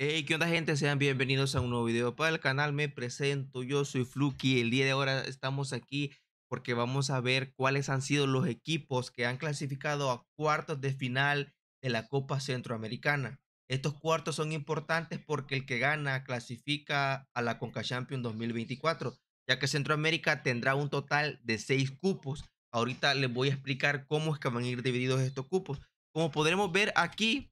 Hey, ¿qué onda gente? Sean bienvenidos a un nuevo video para el canal. Me presento, yo soy Fluky. El día de ahora estamos aquí porque vamos a ver cuáles han sido los equipos que han clasificado a cuartos de final de la Copa Centroamericana. Estos cuartos son importantes porque el que gana clasifica a la Conca Champions 2024, ya que Centroamérica tendrá un total de seis cupos. Ahorita les voy a explicar cómo es que van a ir divididos estos cupos. Como podremos ver aquí,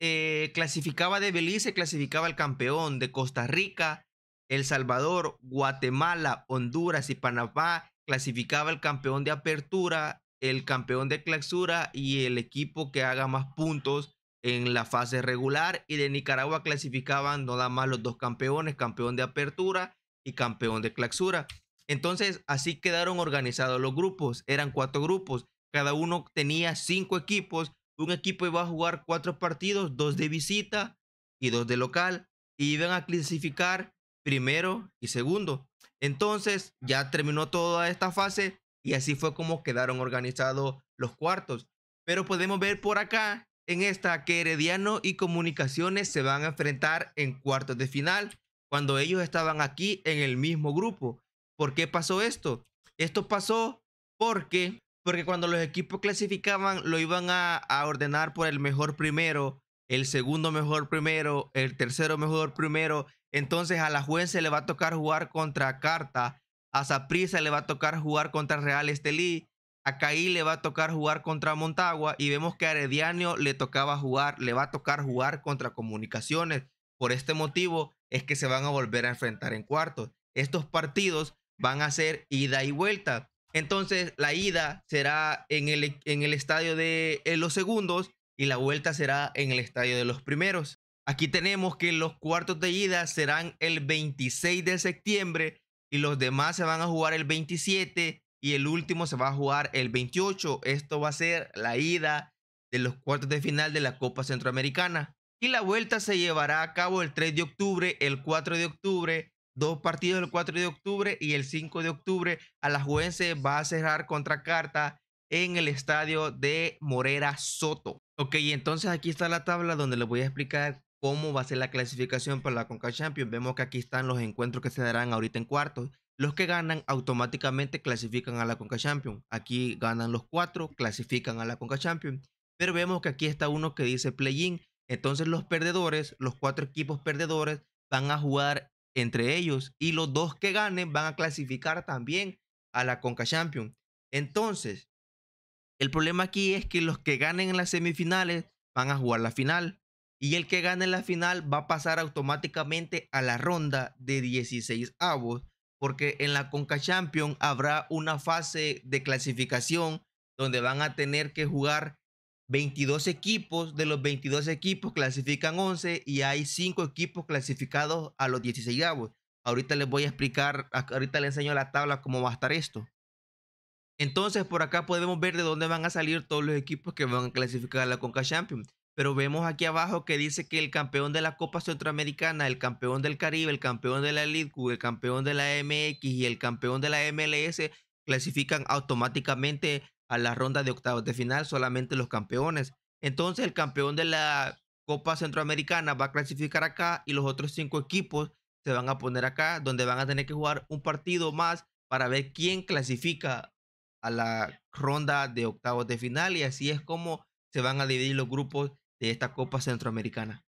eh, clasificaba de Belice, clasificaba el campeón de Costa Rica, El Salvador, Guatemala, Honduras y Panamá, clasificaba el campeón de apertura, el campeón de clausura y el equipo que haga más puntos en la fase regular y de Nicaragua clasificaban nada más los dos campeones, campeón de apertura y campeón de clausura. Entonces así quedaron organizados los grupos, eran cuatro grupos, cada uno tenía cinco equipos un equipo va a jugar cuatro partidos, dos de visita y dos de local, y iban a clasificar primero y segundo. Entonces ya terminó toda esta fase y así fue como quedaron organizados los cuartos. Pero podemos ver por acá en esta que Herediano y Comunicaciones se van a enfrentar en cuartos de final cuando ellos estaban aquí en el mismo grupo. ¿Por qué pasó esto? Esto pasó porque porque cuando los equipos clasificaban lo iban a, ordenar por el mejor primero, el segundo mejor primero, el tercero mejor primero. Entonces a la se le va a tocar jugar contra Carta, a Saprisa le va a tocar jugar contra Real Estelí, a Caí le va a tocar jugar contra Montagua y vemos que a Herediano le tocaba jugar, le va a tocar jugar contra Comunicaciones. Por este motivo es que se van a volver a enfrentar en cuartos. Estos partidos van a ser ida y vuelta. Entonces, la ida será en el, e, en el estadio de eh, los segundos y la vuelta será en el estadio de los primeros. Aquí tenemos que los cuartos de ida serán el 26 de septiembre y los demás se van a jugar el 27 y el último se va a jugar el 28. Esto va a ser la ida de los cuartos de final de la Copa Centroamericana. Y la vuelta se llevará a cabo el 3 de octubre, el 4 de octubre, dos partidos el 4 de octubre y el 5 de octubre a Alajuelense va a cerrar contra Carta en el estadio de Morera Soto. Ok, entonces aquí está la tabla donde les voy a explicar cómo va a ser la clasificación para la Conca Champions. Vemos que aquí están los encuentros que se darán ahorita en cuartos. Los que ganan automáticamente clasifican a la Conca Champions. Aquí ganan los cuatro, clasifican a la Conca Champions. Pero vemos que aquí está uno que dice play-in. Entonces los perdedores, los cuatro equipos perdedores, van a jugar entre ellos y los dos que ganen van a clasificar también a la Conca Champions. Entonces, el problema aquí es que los que ganen en las semifinales van a jugar la final y el que gane la final va a pasar automáticamente a la ronda de 16 avos porque en la Conca Champions habrá una fase de clasificación donde van a tener que jugar 22 equipos, de los 22 equipos clasifican 11 y hay 5 equipos clasificados a los 16 avos. Ahorita les voy a explicar, ahorita les enseño la tabla cómo va a estar esto. Entonces por acá podemos ver de dónde van a salir todos los equipos que van a clasificar a la Conca Champions. Pero vemos aquí abajo que dice que el campeón de la Copa Centroamericana, el campeón del Caribe, el campeón de la Elite el campeón de la MX y el campeón de la MLS clasifican automáticamente a la ronda de octavos de final solamente los campeones. Entonces el campeón de la Copa Centroamericana va a clasificar acá y los otros cinco equipos se van a poner acá, donde van a tener que jugar un partido más para ver quién clasifica a la ronda de octavos de final y así es como se van a dividir los grupos de esta Copa Centroamericana.